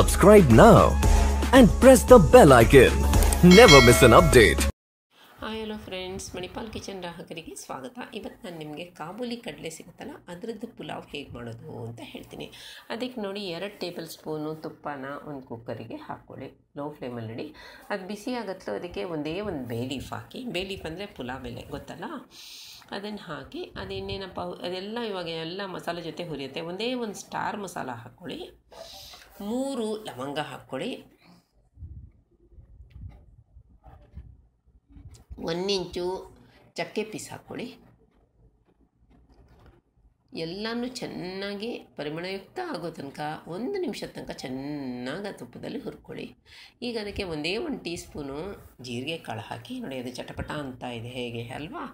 Subscribe now and press the bell icon. Never miss an update. Hello friends Manipal kitchen ಗ್ರಾಹಕರಿಗೆ ಸ್ವಾಗತ ಇವತ್ತು ನಾನು ನಿಮಗೆ ಕಾಬೂಲಿ ಕಡಲೆ ಸಿಗುತ್ತಲ್ಲ ಅದರದ್ದು ಪುಲಾವ್ ಹೇಗೆ ಮಾಡೋದು ಅಂತ ಹೇಳ್ತೀನಿ ಅದಕ್ಕೆ ನೋಡಿ ಎರಡು ಟೇಬಲ್ ಸ್ಪೂನು ತುಪ್ಪನ ಒಂದು ಕುಕ್ಕರಿಗೆ ಹಾಕ್ಕೊಳ್ಳಿ ಲೋ ಫ್ಲೇಮಲ್ಲಿ ಅದು ಬಿಸಿ ಆಗುತ್ತೋ ಅದಕ್ಕೆ ಒಂದೇ ಒಂದು ಬೇಲೀಫ್ ಹಾಕಿ ಬೇಲೀಫ್ ಅಂದರೆ ಪುಲಾವ್ ಎಲೆ ಗೊತ್ತಲ್ಲ ಅದನ್ನು ಹಾಕಿ ಅದೇನೇನಪ್ಪ ಅದೆಲ್ಲ ಇವಾಗ ಎಲ್ಲ ಮಸಾಲೆ ಜೊತೆ ಹುರಿಯುತ್ತೆ ಒಂದೇ ಒಂದು ಸ್ಟಾರ್ ಮಸಾಲ ಹಾಕ್ಕೊಳ್ಳಿ ಮೂರು ಲವಂಗ ಹಾಕ್ಕೊಳ್ಳಿ ಒಂದು ಇಂಚು ಚಕ್ಕೆ ಪೀಸ್ ಹಾಕ್ಕೊಳ್ಳಿ ಎಲ್ಲನೂ ಚೆನ್ನಾಗಿ ಪರಿಮಳಯುಕ್ತ ಆಗೋ ತನಕ ಒಂದು ನಿಮಿಷ ತನಕ ಚೆನ್ನಾಗಿ ತುಪ್ಪದಲ್ಲಿ ಹುರ್ಕೊಳ್ಳಿ ಈಗ ಅದಕ್ಕೆ ಒಂದೇ ಒಂದು ಟೀ ಸ್ಪೂನು ಜೀರಿಗೆ ಕಾಳು ಹಾಕಿ ನೋಡಿ ಅದು ಚಟಪಟ ಅಂತ ಇದೆ ಹೇಗೆ ಅಲ್ವಾ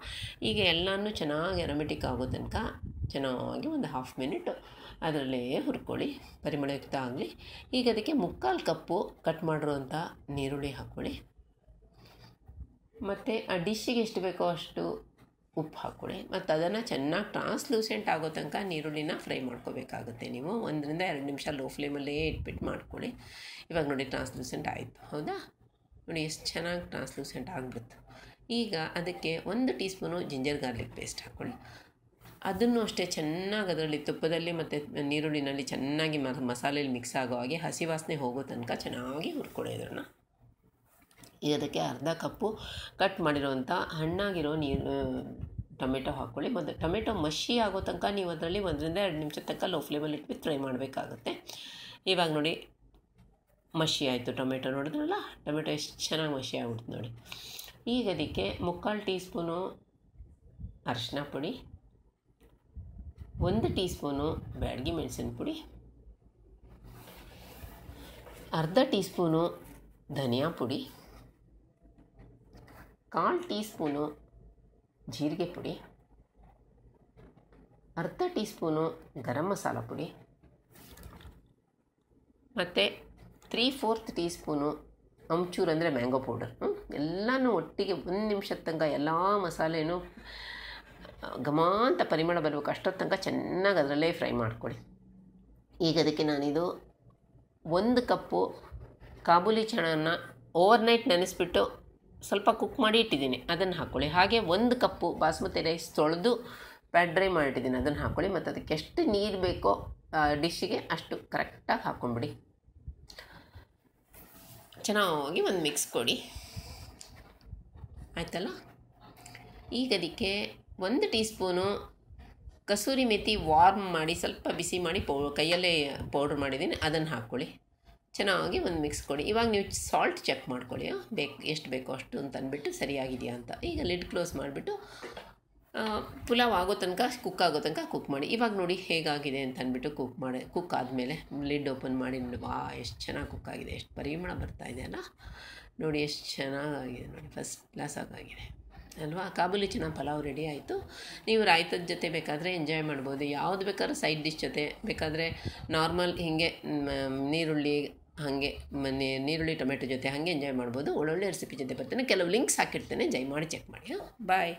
ಈಗ ಎಲ್ಲನೂ ಚೆನ್ನಾಗಿ ಅರೋಮೆಟಿಕ್ ಆಗೋ ತನಕ ಚೆನ್ನಾಗಿ ಒಂದು ಹಾಫ್ ಮಿನಿಟ್ ಅದರಲ್ಲೇ ಹುರ್ಕೊಳ್ಳಿ ಪರಿಮಳಯುಕ್ತ ಆಗಲಿ ಈಗ ಅದಕ್ಕೆ ಮುಕ್ಕಾಲು ಕಪ್ಪು ಕಟ್ ಮಾಡಿರುವಂಥ ನೀರುಳ್ಳಿ ಹಾಕ್ಕೊಳ್ಳಿ ಮತ್ತು ಆ ಡಿಶ್ಶಿಗೆ ಎಷ್ಟು ಬೇಕೋ ಅಷ್ಟು ಉಪ್ಪು ಹಾಕ್ಕೊಳ್ಳಿ ಮತ್ತು ಅದನ್ನು ಚೆನ್ನಾಗಿ ಟ್ರಾನ್ಸ್ಲೂಸೆಂಟ್ ಆಗೋ ತನಕ ನೀರುಳ್ಳಿನ ಫ್ರೈ ಮಾಡ್ಕೋಬೇಕಾಗುತ್ತೆ ನೀವು ಒಂದರಿಂದ ಎರಡು ನಿಮಿಷ ಲೋ ಫ್ಲೇಮಲ್ಲೇ ಇಟ್ಬಿಟ್ಟು ಮಾಡ್ಕೊಳ್ಳಿ ಇವಾಗ ನೋಡಿ ಟ್ರಾನ್ಸ್ಲೂಸೆಂಟ್ ಆಯಿತು ಹೌದಾ ನೋಡಿ ಎಷ್ಟು ಚೆನ್ನಾಗಿ ಟ್ರಾನ್ಸ್ಲೂಸೆಂಟ್ ಆಗಿಬಿಡ್ತು ಈಗ ಅದಕ್ಕೆ ಒಂದು teaspoon ginger garlic paste ಹಾಕ್ಕೊಳ್ಳಿ ಅದನ್ನು ಅಷ್ಟೇ ಚೆನ್ನಾಗಿ ಅದರಲ್ಲಿ ತುಪ್ಪದಲ್ಲಿ ಮತ್ತು ನೀರುಳ್ಳಿನಲ್ಲಿ ಚೆನ್ನಾಗಿ ಮಸಾಲೆಯಲ್ಲಿ ಮಿಕ್ಸ್ ಆಗೋ ಹಾಗೆ ಹಸಿ ವಾಸನೆ ಹೋಗೋ ತನಕ ಚೆನ್ನಾಗಿ ಹುರ್ಕೊಳ್ಳಿ ಈಗ ಅದಕ್ಕೆ ಅರ್ಧ ಕಪ್ಪು ಕಟ್ ಮಾಡಿರೋವಂಥ ಹಣ್ಣಾಗಿರೋ ನೀರು ಟೊಮೆಟೊ ಹಾಕ್ಕೊಳ್ಳಿ ಮತ್ತು ಟೊಮೆಟೊ ಮಷಿ ಆಗೋ ತನಕ ನೀವು ಅದರಲ್ಲಿ ಒಂದರಿಂದ ಎರಡು ನಿಮಿಷ ತನಕ ಲೋ ಫ್ಲೇಮಲ್ಲಿ ಇಟ್ಬಿಟ್ಟು ಫ್ರೈ ಮಾಡಬೇಕಾಗುತ್ತೆ ಇವಾಗ ನೋಡಿ ಮಷಿ ಆಯಿತು ಟೊಮೆಟೊ ನೋಡಿದ್ರಲ್ಲ ಟೊಮೆಟೊ ಎಷ್ಟು ಚೆನ್ನಾಗಿ ಮಸಿ ಆಗ್ಬಿಡ್ತು ನೋಡಿ ಈಗ ಅದಕ್ಕೆ ಮುಕ್ಕಾಲು ಟೀ ಸ್ಪೂನು ಅರಿಶಿನ ಪುಡಿ ಒಂದು ಟೀ ಸ್ಪೂನು ಬ್ಯಾಡ್ಗಿ ಮೆಣಸಿನ ಪುಡಿ ಅರ್ಧ ಟೀ ಸ್ಪೂನು ಧನಿಯಾ ಪುಡಿ ಕಾಲು ಟೀ ಸ್ಪೂನು ಜೀರಿಗೆ ಪುಡಿ ಅರ್ಧ ಟೀ ಸ್ಪೂನು ಗರಂ ಮಸಾಲ ಪುಡಿ ಮತ್ತು three fourth teaspoon amchur ಅಂದರೆ ಮ್ಯಾಂಗೋ ಪೌಡರ್ ಎಲ್ಲನೂ ಒಟ್ಟಿಗೆ ಒಂದು ನಿಮಿಷದ ತನಕ ಎಲ್ಲ ಮಸಾಲೆನೂ ಘಮ ಪರಿಮಳ ಬರಬೇಕು ಅಷ್ಟೊತ್ತು ತನಕ ಚೆನ್ನಾಗಿ ಅದರಲ್ಲೇ ಫ್ರೈ ಮಾಡ್ಕೊಳ್ಳಿ ಈಗ ಅದಕ್ಕೆ ನಾನಿದು ಒಂದು ಕಪ್ಪು ಕಾಬೂಲಿ ಚಣನ ಓವರ್ನೈಟ್ ನೆನೆಸ್ಬಿಟ್ಟು ಸ್ವಲ್ಪ ಕುಕ್ ಮಾಡಿ ಇಟ್ಟಿದ್ದೀನಿ ಅದನ್ನು ಹಾಕ್ಕೊಳ್ಳಿ ಹಾಗೆ ಒಂದು ಕಪ್ಪು ಬಾಸ್ಮತಿ ರೈಸ್ ತೊಳೆದು ಪ್ಯಾಡ್ ಡ್ರೈ ಮಾಡಿಟ್ಟಿದ್ದೀನಿ ಅದನ್ನು ಹಾಕ್ಕೊಳ್ಳಿ ಮತ್ತು ಅದಕ್ಕೆ ಎಷ್ಟು ನೀರು ಬೇಕೋ ಡಿಶ್ಶಿಗೆ ಅಷ್ಟು ಕರೆಕ್ಟಾಗಿ ಹಾಕ್ಕೊಂಡ್ಬಿಡಿ ಚೆನ್ನಾಗಿ ಒಂದು ಮಿಕ್ಸ್ ಕೊಡಿ ಆಯಿತಲ್ಲ ಈಗ ಅದಕ್ಕೆ ಒಂದು teaspoon kasuri methi warm ಮಾಡಿ ಸ್ವಲ್ಪ ಬಿಸಿ ಮಾಡಿ ಪೌ ಕೈಯಲ್ಲೇ ಪೌಡ್ರ್ ಮಾಡಿದ್ದೀನಿ ಅದನ್ನು ಹಾಕ್ಕೊಳ್ಳಿ ಚೆನ್ನಾಗಿ ಒಂದು ಮಿಕ್ಸ್ ಕೊಡಿ ಇವಾಗ ನೀವು ಸಾಲ್ಟ್ ಚೆಕ್ ಮಾಡ್ಕೊಳ್ಳಿ ಬೇಕು ಎಷ್ಟು ಬೇಕೋ ಅಷ್ಟು ಅಂತ ಅಂದ್ಬಿಟ್ಟು ಸರಿಯಾಗಿದೆಯಾ ಅಂತ ಈಗ ಲಿಡ್ ಕ್ಲೋಸ್ ಮಾಡಿಬಿಟ್ಟು ಪುಲಾವ್ ಆಗೋ ತನಕ ಕುಕ್ ಆಗೋ ತನಕ ಕುಕ್ ಮಾಡಿ ಇವಾಗ ನೋಡಿ ಹೇಗಾಗಿದೆ ಅಂತ ಅಂದ್ಬಿಟ್ಟು ಕುಕ್ ಮಾಡಿ ಕುಕ್ ಆದಮೇಲೆ ಲಿಡ್ ಓಪನ್ ಮಾಡಿ ನೋಡಿ ಬಾ ಎಷ್ಟು ಚೆನ್ನಾಗಿ ಕುಕ್ ಆಗಿದೆ ಎಷ್ಟು ಪರಿಮಳ ಬರ್ತಾ ಇದೆ ಅಲ್ಲ ನೋಡಿ ಎಷ್ಟು ಚೆನ್ನಾಗಾಗಿದೆ ನೋಡಿ ಫಸ್ಟ್ ಕ್ಲಾಸ್ ಆಗಾಗಿದೆ ಅಲ್ವಾ ಕಾಬೂಲಿ ಚೆನ್ನಾಗಿ ಪಲಾವ್ ರೆಡಿ ಆಯಿತು ನೀವು ರಾಯ್ತದ ಜೊತೆ ಬೇಕಾದರೆ ಎಂಜಾಯ್ ಮಾಡ್ಬೋದು ಯಾವುದು ಬೇಕಾದ್ರೂ ಸೈಡ್ ಡಿಶ್ ಜೊತೆ ಬೇಕಾದರೆ ನಾರ್ಮಲ್ ಹೀಗೆ ನೀರುಳ್ಳಿ ಹಾಗೆ ಮನೆ ನೀರುಳ್ಳಿ ಟೊಮೆಟೊ ಜೊತೆ ಹಾಗೆ ಎಂಜಾಯ್ ಮಾಡ್ಬೋದು ಒಳ್ಳೊಳ್ಳೆ ರೆಸಿಪಿ ಜೊತೆ ಬರ್ತೇನೆ ಕೆಲವು ಲಿಂಕ್ಸ್ ಹಾಕಿರ್ತೇನೆ ಜೈ ಮಾಡಿ ಚೆಕ್ ಮಾಡಿ ಹಾಂ ಬಾಯ್